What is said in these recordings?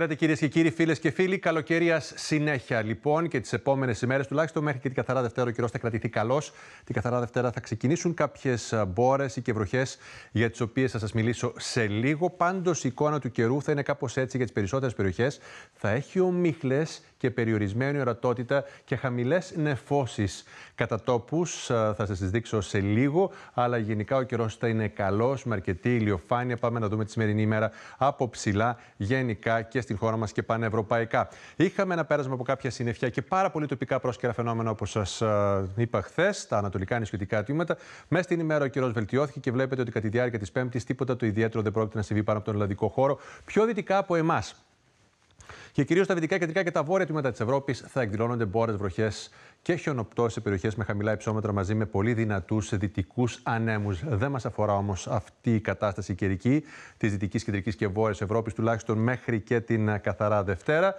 Χαίρετε κυρίες και κύριοι, φίλες και φίλοι. Καλοκαιρία συνέχεια λοιπόν και τις επόμενες ημέρες, τουλάχιστον μέχρι και την καθαρά Δευτέρα, ο καιρός θα κρατηθεί καλός. Την καθαρά Δευτέρα θα ξεκινήσουν κάποιες μπόρες ή και βροχές, για τις οποίες θα σας μιλήσω σε λίγο. Πάντως η εικόνα του καιρού θα είναι κάπως έτσι για τις περισσότερες περιοχές. Θα έχει ομίχλες και περιορισμένη ορατότητα και χαμηλές νεφώσεις κατά τόπους. Ε, θα σας δείξω σε λίγο, αλλά γενικά ο καιρός θα είναι καλός με αρκετή ηλιοφάνεια. Πάμε να δούμε τη σημερινή ημέρα από ψηλά γενικά και στην χώρα μας και πανευρωπαϊκά. Είχαμε ένα πέρασμα από κάποια συννεφιά και πάρα πολύ τοπικά πρόσκαιρα φαινόμενα, όπως σας ε, είπα χθες, τα ανατολικά νησιωτικά τμήματα. Μέσα στην ημέρα ο καιρός βελτιώθηκε και βλέπετε ότι κατά τη διάρκεια της Πέμπτης τίποτα το ιδιαίτερο δεν πρόκειται να συμβεί πάνω από τον ελλαδικό χώρο. Πιο δυτικά από εμάς. Και κυρίως τα δυτικά, κεντρικά και τα βόρεια τμήματα της Ευρώπης θα εκδηλώνονται μπόρες, βροχές και χιονοπτώσεις σε περιοχές με χαμηλά υψόμετρα μαζί με πολύ δυνατούς δυτικούς ανέμους. Δεν μας αφορά όμως αυτή η κατάσταση καιρική της δυτικής, κεντρικής και βόρειας Ευρώπης, τουλάχιστον μέχρι και την καθαρά Δευτέρα.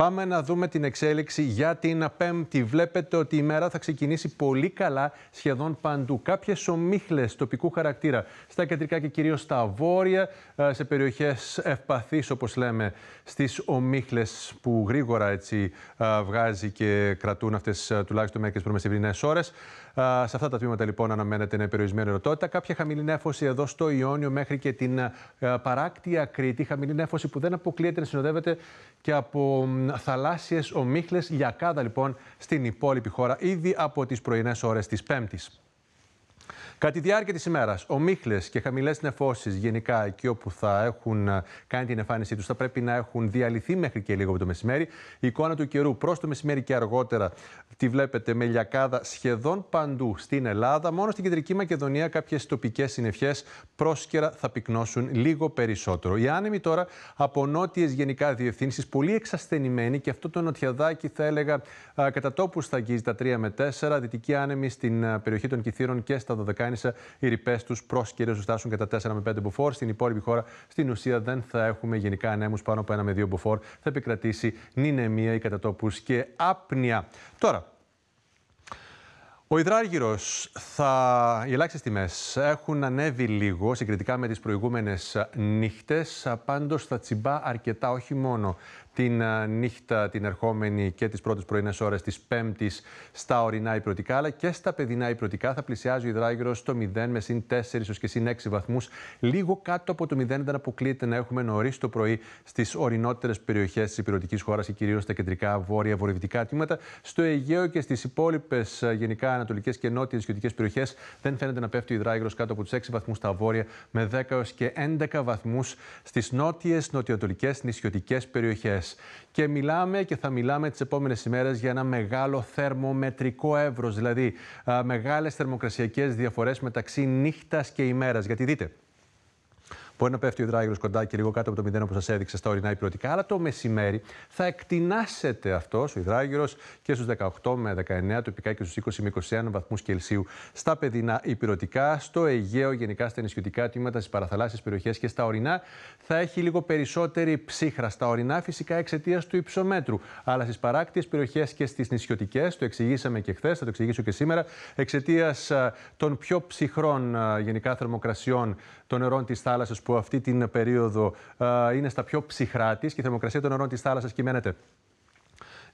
Πάμε να δούμε την εξέλιξη για την Πέμπτη. Βλέπετε ότι η μέρα θα ξεκινήσει πολύ καλά σχεδόν παντού. Κάποιες ομίχλες τοπικού χαρακτήρα στα κεντρικά και κυρίως στα βόρεια, ε, σε περιοχές ευπαθείς, όπως λέμε, στις ομίχλες που γρήγορα έτσι ε, βγάζει και κρατούν αυτές ε, τουλάχιστον μερικές προμεσηβρινέ ώρε. Σε αυτά τα τμήματα λοιπόν αναμένεται ένα περιορισμένη ερωτότητα. Κάποια χαμηλή νέφωση εδώ στο Ιόνιο μέχρι και την παράκτια Κρήτη. Χαμηλή νέφωση που δεν αποκλείεται να συνοδεύεται και από θαλάσσιες ομίχλες για κάδα λοιπόν στην υπόλοιπη χώρα ήδη από τις πρωινές ώρες της Πέμπτης. Κατά τη διάρκεια της ημέρας, ομίχλε και χαμηλές νεφώσεις γενικά εκεί όπου θα έχουν ε, κάνει την εμφάνισή τους θα πρέπει να έχουν διαλυθεί μέχρι και λίγο από το μεσημέρι. Η εικόνα του καιρού προς το μεσημέρι και αργότερα τη βλέπετε με λιακάδα σχεδόν παντού στην Ελλάδα. Μόνο στην κεντρική Μακεδονία κάποιες τοπικές συννεφιές πρόσκαιρα θα πυκνώσουν λίγο περισσότερο. Οι άνεμοι τώρα από νότιες γενικά διευθύνσεις, πολύ εξασθενημένοι και αυτό το νοτιαδάκι θα έλεγα ε, κατά τόπους θα αγγίζει τα 3 με 4. Δυτική άνεμη στην ε, περιοχή των Κυθύρων και στα 12 Λάινσα, οι ρηπές τους πρόσκαιρε θα φτάσουν κατά 4 με 5 μποφόρ. Στην υπόλοιπη χώρα, στην ουσία, δεν θα έχουμε γενικά ανέμους πάνω από ένα με 2 μποφόρ. Θα επικρατήσει νυνεμία, ή κατατόπου και άπνοια. Τώρα, ο υδράργυρος θα... οι ελάχιστες τιμές έχουν ανέβει λίγο συγκριτικά με τις προηγούμενες νύχτες, Πάντω θα τσιμπά αρκετά όχι μόνο την ε, νύχτα την ερχόμενη και τις πρώτες πρωινές ώρες της Πέμπτης στα ορεινά υπηρετικά, αλλά και στα παιδινά υπηρετικά θα πλησιάζει ο υδράγυρο στο 0 με συν 4 ίσω και συν 6 βαθμούς, λίγο κάτω από το 0 δεν αποκλείεται να έχουμε νωρίς το πρωί στις ορεινότερες περιοχές της υπηρετικής χώρας και κυρίως στα κεντρικά βόρεια βορειοδυτικά τμήματα. Στο Αιγαίο και στις υπόλοιπες ε, γενικά ανατολικές και νότιες γεωτικές περιοχές δεν φαίνεται να πέφτει ο υδράγυρος κάτω από τους 6 βαθμούς στα βόρεια με 10 έως και 11 βαθμούς στις νότιες, νοτιοανατολικές, νησιωτικές περιοχές. Και μιλάμε και θα μιλάμε τις επόμενες ημέρες για ένα μεγάλο θερμομετρικό εύρος, δηλαδή μεγάλες θερμοκρασιακές διαφορές μεταξύ νύχτας και ημέρας. Γιατί δείτε, Μπορεί να πέφτει ο δράγελο κοντά και λίγο κάτω από το μηδέν... που σα έδειξε στα ορεινά υπηρετικά, αλλά το μεσημέρι θα εκτινάσεται αυτό ο υδράγυρος και στους 18 με 19, τοπικά και στους 20 με 21 βαθμούς Κελσίου στα παιδινά υπηρετικά, στο Αιγαίο, γενικά στα νησιωτικά τμήματα, στις παραθαλάσσιες περιοχές και στα ορεινά θα έχει λίγο περισσότερη ψύχρα. Στα ορεινά φυσικά εξαιτίας του υψομέτρου, αλλά στις παράκτιες περιοχές και στις νησιωτικές, το εξηγήσαμε και χθες, θα το εξηγήσω και σήμερα, εξαιτίας των πιο ψυχρών γενικά θερμοκρασιών των νερών της θάλασσας που αυτή την περίοδο είναι στα πιο ψυχρά της και η θερμοκρασία των νερών της θάλασσας κυμαίνεται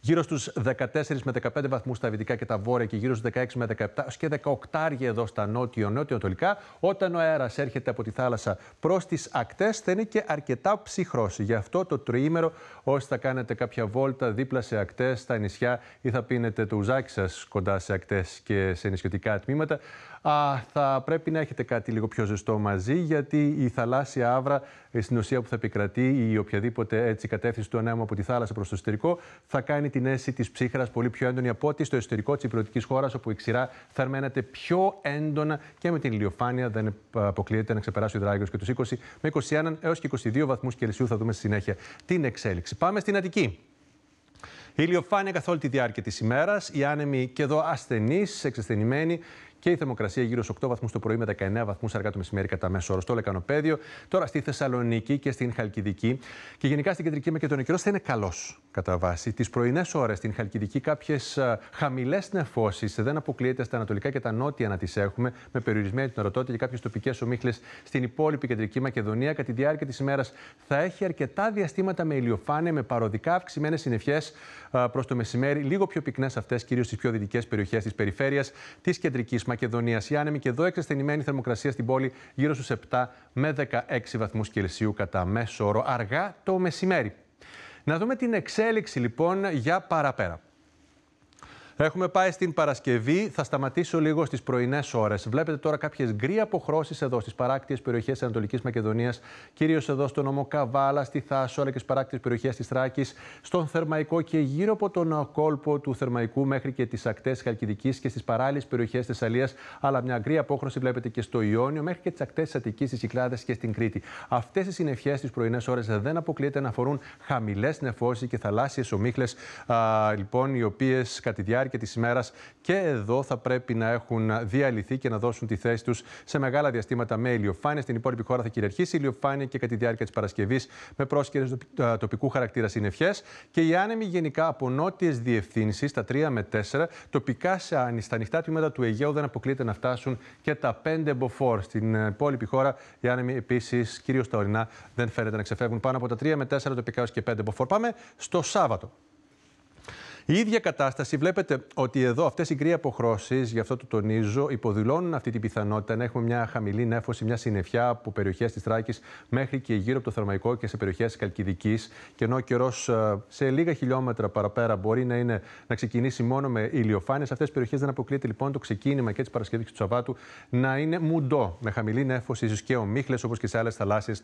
γύρω στους 14 με 15 βαθμούς στα δυτικά και τα βόρεια και γύρω στους 16 με 17 και 18 εδώ στα νότιο-νότιο-ανατολικά. Όταν ο αέρας έρχεται από τη θάλασσα προς τις ακτές θα είναι και αρκετά ψυχρός. Γι' αυτό το τριήμερο όσοι θα κάνετε κάποια βόλτα δίπλα σε ακτές, στα νησιά ή θα πίνετε το ουζάκι σας κοντά σε ακτές και σε νησιωτικά τμήματα, α, θα πρέπει να έχετε κάτι λίγο πιο ζεστό μαζί γιατί η θαλάσσια αύρα στην ουσία που θα επικρατεί ή οποιαδήποτε έτσι κατεύθυνση του ανέμου από τη θάλασσα προς το εσωτερικό θα κάνει την αίσθηση της ψύχρας πολύ πιο έντονη από ό,τι στο εσωτερικό της υπηρετικής χώρας, όπου η ξηρά θερμαίνεται πιο έντονα και με την ηλιοφάνεια δεν αποκλείεται να ξεπεράσει ο Δράγιος και του 20 με 21 έως και 22 βαθμούς Κελσίου. Θα δούμε στη συνέχεια την εξέλιξη. Πάμε στην Αττική. Η ηλιοφάνεια καθ' όλη τη διάρκεια της ημέρας, οι άνεμοι και εδώ ασθενείς, εξασθενημένοι και η θερμοκρασία γύρω στου 8 βαθμούς το πρωί με 19 βαθμούς αργά το μεσημέρι κατά μέσο όρο στο λεκανοπέδιο. Τώρα στη Θεσσαλονίκη και στην Χαλκιδική και γενικά στην κεντρική Μακεδονία καιρό θα είναι καλός κατά βάση. Τις πρωινές ώρες στην Χαλκιδική κάποιες χαμηλές νεφώσεις δεν αποκλείεται στα ανατολικά και τα νότια να τις έχουμε με περιορισμένη την ορατότητα και κάποιες τοπικές ομίχλες στην υπόλοιπη κεντρική Μακεδονία. Κατά τη διάρκεια της ημέρας θα έχει αρκετά διαστήματα με ηλιοφάνεια, με παροδικά αυξημένες συννεφιές προς το μεσημέρι, λίγο πιο πυκνές αυτές κυρίως στις πιο δυτικές περιοχές της περιφέρειας της κεντρικής Μακεδονίας. Μακεδονίας. Η άνεμη και εδώ εξασθενημένη θερμοκρασία στην πόλη γύρω στους 7 με 16 βαθμούς Κελσίου κατά μέσο όρο αργά το μεσημέρι. Να δούμε την εξέλιξη λοιπόν για παραπέρα. Έχουμε πάει στην Παρασκευή. Θα σταματήσω λίγο στις πρωινές ώρες. Βλέπετε τώρα κάποιες γκρι αποχρώσεις εδώ στις παράκτιες περιοχές Ανατολικής Μακεδονίας, κυρίως εδώ στο νομό Καβάλα, στη Θάσο, αλλά και στις παράκτιες περιοχές της Θράκης, στον Θερμαϊκό και γύρω από τον κόλπο του Θερμαϊκού μέχρι και τις ακτές Χαλκιδικής και στις παράλληλες περιοχές Θεσσαλίας. Αλλά μια γκρι απόχρωση βλέπετε και στο Ιόνιο μέχρι και τις ακτές της Αττικής, στι Κυκλάδε και στην Κρήτη. Αυτές οι συνευχέ στις πρωινές ώρες δεν αποκλείεται να αφορούν χαμηλές νεφώσεις και θαλάσσιες ομίχλες, λοιπόν, οι οποίες κατά διάρκεια της ημέρας και εδώ θα πρέπει να έχουν διαλυθεί και να δώσουν τη θέση τους σε μεγάλα διαστήματα με ηλιοφάνεια. Στην υπόλοιπη χώρα θα κυριαρχήσει ηλιοφάνεια και κατά τη διάρκεια της Παρασκευής με πρόσκαιρες τοπικού χαρακτήρα συννεφιές. Και οι άνεμοι γενικά από νότιες διευθύνσεις, τα 3 με 4, τοπικά σε στα ανοιχτά τμήματα του Αιγαίου δεν αποκλείεται να φτάσουν και τα 5 μποφόρ. Στην υπόλοιπη χώρα οι άνεμοι επίσης, κυρίως τα ορεινά, δεν φαίνεται να ξεφεύγουν πάνω από τα 3 με 4 τοπικά έως και 5 μποφόρ. Πάμε στο Σάββατο. Η ίδια κατάσταση βλέπετε ότι εδώ αυτές οι κρύε αποχρώσεις, γι' αυτό το τονίζω, υποδηλώνουν αυτή την πιθανότητα να έχουμε μια χαμηλή νέφωση, μια συννεφιά από περιοχές της Τράκη μέχρι και γύρω από το Θερμαϊκό και σε περιοχές Καλκιδικής. Και ενώ ο καιρός ε, σε λίγα χιλιόμετρα παραπέρα μπορεί να, είναι, να ξεκινήσει μόνο με ηλιοφάνειες, αυτές τις περιοχές δεν αποκλείεται λοιπόν το ξεκίνημα και της Παρασκευής του Σαββάτου να είναι μουντό, με χαμηλή νέφωση, ίσως και ο όπως και σε άλλες θαλάσσιες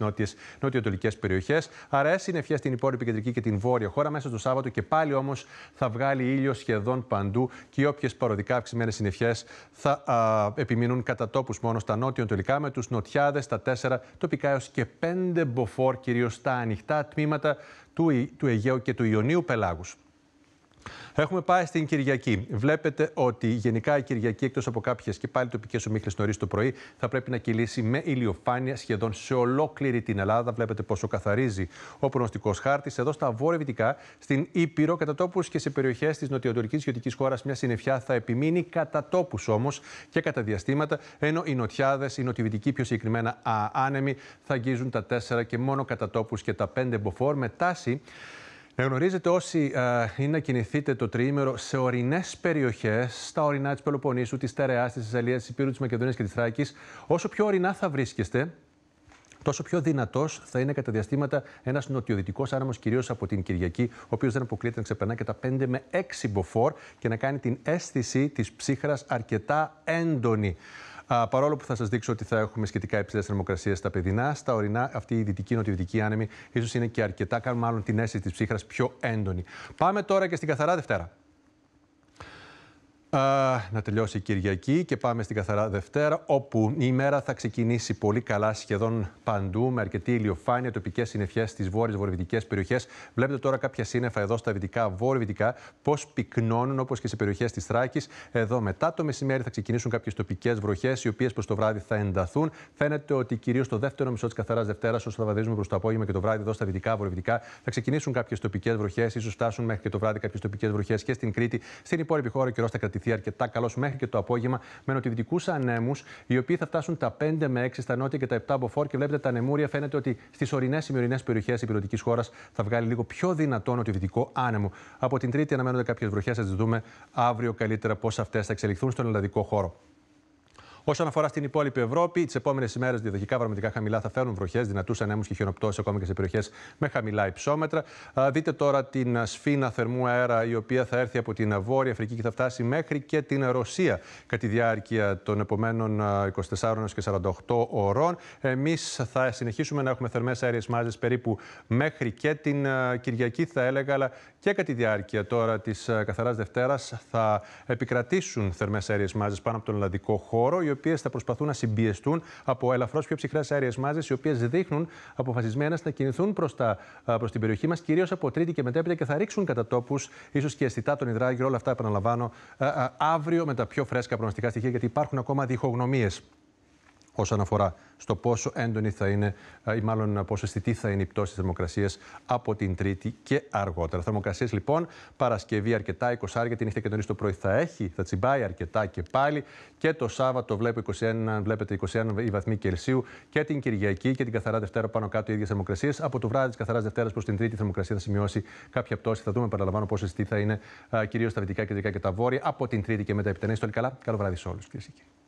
τολικέ περιοχέ. Άρα συννεφιά στην υπόλοιπη κεντρική και την βόρεια χώρα μέσα στο Σάββατο και πάλι όμως θα βγάλει ήλιο σχεδόν παντού και όποιες παροδικά αυξημένες συννεφιές θα επιμείνουν κατά τόπους μόνο στα νοτιο τελικά με τους νοτιάδες τα τέσσερα τοπικά έως και πέντε μποφόρ, κυρίως στα ανοιχτά τμήματα του, του Αιγαίου και του Ιωνίου Πελάγους. Έχουμε πάει στην Κυριακή. Βλέπετε ότι γενικά η Κυριακή, εκτός από κάποιες και πάλι τοπικές ομίχλες νωρίς το πρωί, θα πρέπει να κυλήσει με ηλιοφάνεια σχεδόν σε ολόκληρη την Ελλάδα. Βλέπετε πόσο καθαρίζει ο προνοστικό χάρτης. Εδώ στα βορεια στην Ήπειρο, κατά τόπους και σε περιοχές της νοτιοανατολικής γεωτική χώρας, μια συννεφιά θα επιμείνει κατά τόπους όμως και κατά διαστήματα, ενώ οι νοτιάδες, οι νοτιοδυτικοί πιο συγκεκριμένα άνεμοι, θα αγγίζουν τα 4 και μόνο κατά τόπους και τα 5 μποφόρ με τάση να ε, γνωρίζετε όσοι ε, είναι να κινηθείτε το τριήμερο σε ορεινές περιοχές, στα ορεινά της Πελοπονίσου, της Τερεάς, της Θεσσαλίας, της Υπήρου, της Μακεδονίας και της Θράκης, όσο πιο ορεινά θα βρίσκεστε, τόσο πιο δυνατός θα είναι κατά διαστήματα ένας νοτιοδυτικός άνεμος, κυρίως από την Κυριακή, ο οποίος δεν αποκλείεται να ξεπερνά και τα 5 με 6 μποφόρ και να κάνει την αίσθηση της ψύχρας αρκετά έντονη παρόλο που θα σας δείξω ότι θα έχουμε σχετικά υψηλές θερμοκρασίες στα παιδινά, στα ορεινά αυτή η δυτική νοτιοδυτική άνεμη ίσως είναι και αρκετά, κάνουν μάλλον την αίσθηση της ψύχρας πιο έντονη. Πάμε τώρα και στην καθαρά Δευτέρα να τελειώσει η Κυριακή και πάμε στην καθαρά Δευτέρα, όπου η ημέρα θα ξεκινήσει πολύ καλά σχεδόν παντού, με αρκετή ηλιοφάνεια, τοπικές συννεφιές στις βόρειες βορειοδυτικές περιοχές. Βλέπετε τώρα κάποια σύννεφα εδώ στα δυτικά βορειοδυτικά, πώς πυκνώνουν όπως και σε περιοχές της Θράκης. Εδώ μετά το μεσημέρι θα ξεκινήσουν κάποιες τοπικές βροχές, οι οποίες προς το βράδυ θα ενταθούν. Φαίνεται ότι κυρίως το δεύτερο μισό της καθαράς Δευτέρας, όσο θα βαδίζουμε προς το απόγευμα και το βράδυ εδώ στα δυτικά βορειοδυτικά, θα ξεκινήσουν κάποιες τοπικές βροχές, ίσως φτάσουν μέχρι και το βράδυ κάποιες τοπικές βροχές και στην Κρήτη. Στην υπόλοιπη χώρα καιρό θα κρατηθεί κρατηθεί αρκετά καλό μέχρι και το απόγευμα με νοτιοδυτικού ανέμους, οι οποίοι θα φτάσουν τα 5 με 6 στα νότια και τα 7 από Και βλέπετε τα ανεμούρια φαίνεται ότι στις ορεινές σημερινέ περιοχές της υπηρετικής χώρας θα βγάλει λίγο πιο δυνατό νοτιοδυτικό άνεμο. Από την Τρίτη αναμένονται κάποιες βροχές, θα τις δούμε αύριο καλύτερα πώς αυτές θα εξελιχθούν στον ελλαδικό χώρο. Όσον αφορά στην υπόλοιπη Ευρώπη, τις επόμενες ημέρες διαδοχικά βαρμητικά χαμηλά θα φέρουν βροχές, δυνατούς ανέμους και χιονοπτώσεις ακόμα και σε περιοχές με χαμηλά υψόμετρα. Δείτε τώρα την σφήνα θερμού αέρα, η οποία θα έρθει από την Βόρεια Αφρική και θα φτάσει μέχρι και την Ρωσία κατά τη διάρκεια των επομένων 24 και 48 ωρών. Εμείς θα συνεχίσουμε να έχουμε θερμές αέριες μάζες περίπου μέχρι και την Κυριακή, θα έλεγα, αλλά και κατά τη διάρκεια τώρα της καθαράς Δευτέρας θα επικρατήσουν θερμές αέριες μάζες πάνω από τον Ελλαδικό χώρο οι οποίες θα προσπαθούν να συμπιεστούν από ελαφρώς πιο ψυχρές αέριες μάζες, οι οποίες δείχνουν αποφασισμένε να κινηθούν προς προς την περιοχή μας, κυρίως από Τρίτη και μετέπειτα και θα ρίξουν κατά τόπους, ίσως και αισθητά τον υδράγυρο. Όλα αυτά επαναλαμβάνω αύριο με τα πιο φρέσκα προγνωστικά στοιχεία, γιατί υπάρχουν ακόμα διχογνωμίες όσον αφορά στο πόσο έντονη θα είναι ε, ή μάλλον πόσο αισθητή θα είναι η πτώση της θερμοκρασίας από την Τρίτη και αργότερα. Θερμοκρασίες λοιπόν, Παρασκευή αρκετά, 20 άρια, την νύχτα και το το πρωί θα έχει, θα τσιμπάει αρκετά και πάλι και το Σάββατο βλέπω 21, βλέπετε 21 η βαθμή Κελσίου και την Κυριακή και την καθαρά Δευτέρα πάνω κάτω οι ίδιες θερμοκρασίες. Από το βράδυ της καθαράς Δευτέρας προς την Τρίτη η θερμοκρασία θα σημειώσει κάποια πτώση. Θα δούμε, παραλαμβάνω, πόσο αισθητή θα είναι ε, κυρίως στα δυτικά, κεντρικά και τα βόρεια. Από την Τρίτη και μετά επιτενέ. καλά. Καλό βράδυ σε όλους,